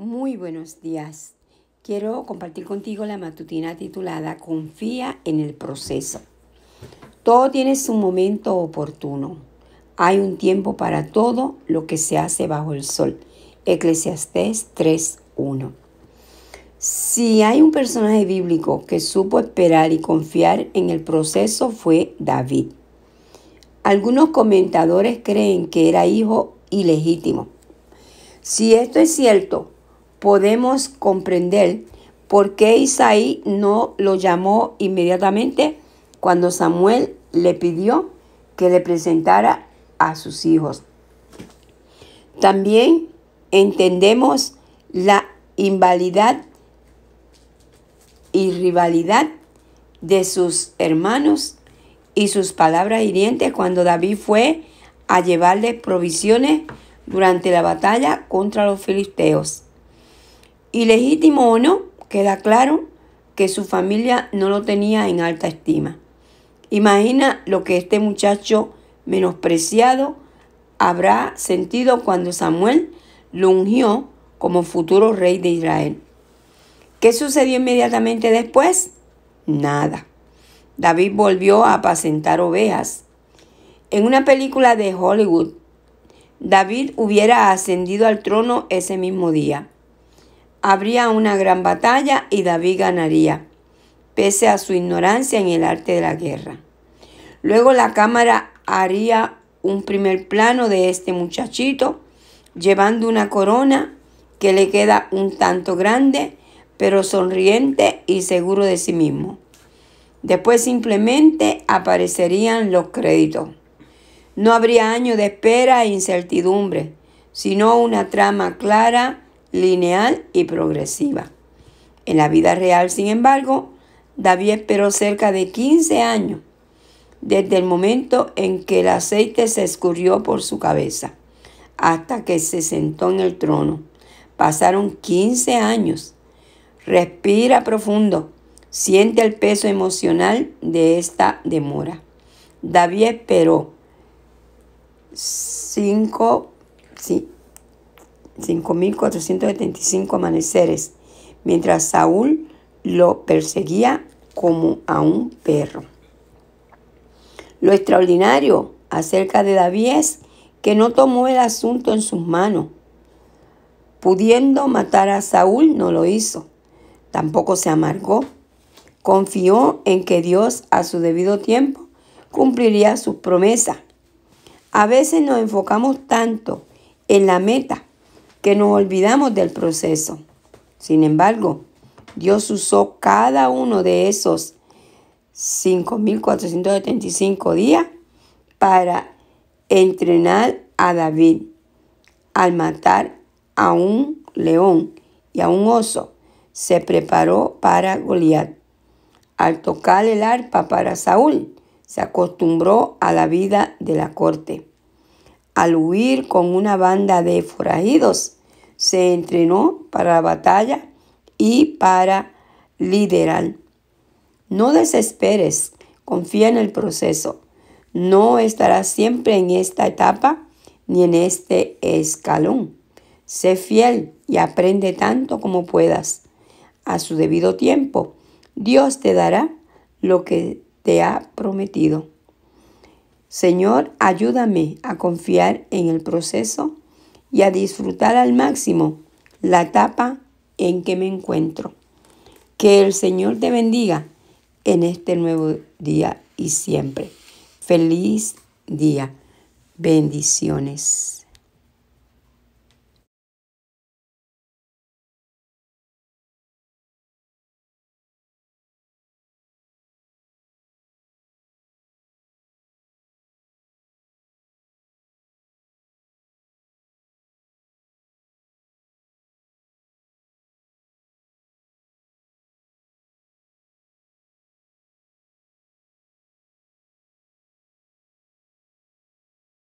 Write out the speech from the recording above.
Muy buenos días. Quiero compartir contigo la matutina titulada Confía en el proceso. Todo tiene su momento oportuno. Hay un tiempo para todo lo que se hace bajo el sol. Eclesiastés 3.1. Si hay un personaje bíblico que supo esperar y confiar en el proceso fue David. Algunos comentadores creen que era hijo ilegítimo. Si esto es cierto, podemos comprender por qué Isaí no lo llamó inmediatamente cuando Samuel le pidió que le presentara a sus hijos. También entendemos la invalidad y rivalidad de sus hermanos y sus palabras hirientes cuando David fue a llevarle provisiones durante la batalla contra los filisteos. Ilegítimo o no, queda claro que su familia no lo tenía en alta estima. Imagina lo que este muchacho menospreciado habrá sentido cuando Samuel lo ungió como futuro rey de Israel. ¿Qué sucedió inmediatamente después? Nada. David volvió a apacentar ovejas. En una película de Hollywood, David hubiera ascendido al trono ese mismo día habría una gran batalla y David ganaría, pese a su ignorancia en el arte de la guerra. Luego la cámara haría un primer plano de este muchachito llevando una corona que le queda un tanto grande, pero sonriente y seguro de sí mismo. Después simplemente aparecerían los créditos. No habría año de espera e incertidumbre, sino una trama clara lineal y progresiva. En la vida real, sin embargo, David esperó cerca de 15 años desde el momento en que el aceite se escurrió por su cabeza hasta que se sentó en el trono. Pasaron 15 años. Respira profundo. Siente el peso emocional de esta demora. David esperó cinco, 5.475 amaneceres, mientras Saúl lo perseguía como a un perro. Lo extraordinario acerca de David es que no tomó el asunto en sus manos. Pudiendo matar a Saúl, no lo hizo. Tampoco se amargó. Confió en que Dios a su debido tiempo cumpliría sus promesas. A veces nos enfocamos tanto en la meta que nos olvidamos del proceso. Sin embargo, Dios usó cada uno de esos 5.475 días para entrenar a David al matar a un león y a un oso. Se preparó para Goliat. Al tocar el arpa para Saúl, se acostumbró a la vida de la corte al huir con una banda de forajidos. Se entrenó para la batalla y para liderar. No desesperes, confía en el proceso. No estarás siempre en esta etapa ni en este escalón. Sé fiel y aprende tanto como puedas. A su debido tiempo, Dios te dará lo que te ha prometido. Señor, ayúdame a confiar en el proceso y a disfrutar al máximo la etapa en que me encuentro. Que el Señor te bendiga en este nuevo día y siempre. Feliz día. Bendiciones.